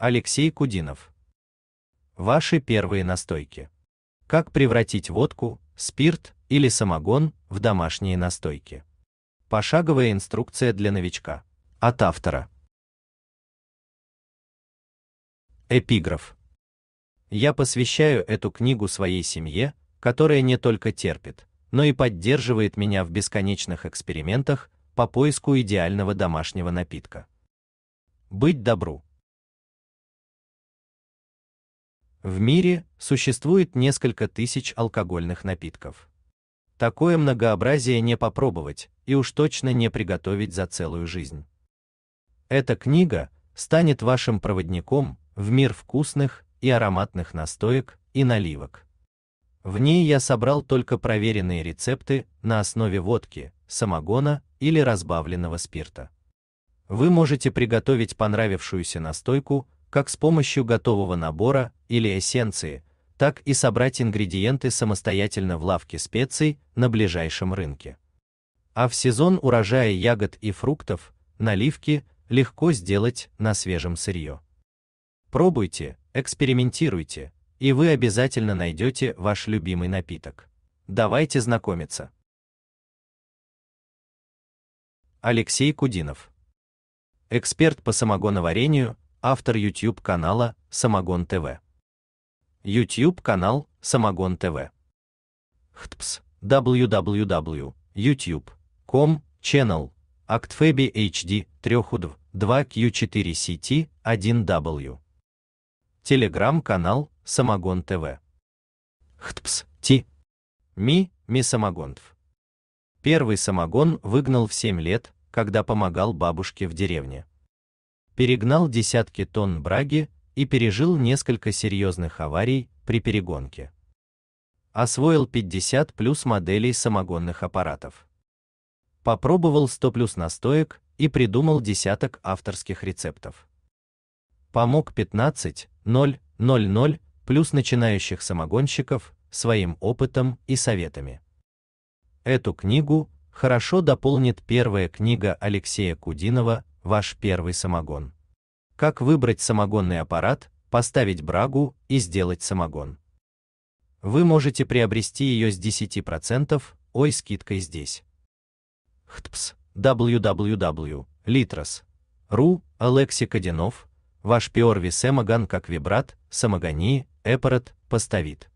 Алексей Кудинов. Ваши первые настойки. Как превратить водку, спирт или самогон в домашние настойки. Пошаговая инструкция для новичка. От автора. Эпиграф. Я посвящаю эту книгу своей семье, которая не только терпит, но и поддерживает меня в бесконечных экспериментах по поиску идеального домашнего напитка. Быть добру. В мире существует несколько тысяч алкогольных напитков. Такое многообразие не попробовать и уж точно не приготовить за целую жизнь. Эта книга станет вашим проводником в мир вкусных и ароматных настоек и наливок. В ней я собрал только проверенные рецепты на основе водки, самогона или разбавленного спирта. Вы можете приготовить понравившуюся настойку как с помощью готового набора или эссенции, так и собрать ингредиенты самостоятельно в лавке специй на ближайшем рынке. А в сезон урожая ягод и фруктов наливки легко сделать на свежем сырье. Пробуйте, экспериментируйте, и вы обязательно найдете ваш любимый напиток. Давайте знакомиться. Алексей Кудинов. Эксперт по самогоноварению, автор YouTube канала Самогон ТВ. YouTube канал Самогон ТВ. Хтпс www.youtube.com channel Actfebi HD 3удв 2Q4CT 1W. Телеграм-канал Самогон ТВ. Хтпс Ти. Ми, Ми Самогонтв. Первый самогон выгнал в 7 лет, когда помогал бабушке в деревне перегнал десятки тонн браги и пережил несколько серьезных аварий при перегонке. Освоил 50 плюс моделей самогонных аппаратов. Попробовал 100 плюс настоек и придумал десяток авторских рецептов. Помог 15 0 0 0 плюс начинающих самогонщиков своим опытом и советами. Эту книгу хорошо дополнит первая книга Алексея Кудинова ваш первый самогон. Как выбрать самогонный аппарат, поставить брагу и сделать самогон. Вы можете приобрести ее с 10% ой скидкой здесь. Хтпс, www.litros.ru, Алексей Кадинов, ваш пиорви самогон как вибрат, самогони, эпарат, поставит.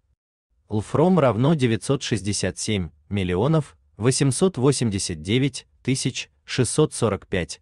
Лфром равно 967 миллионов 889 тысяч 645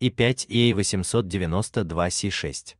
и 5 EA 892 C6.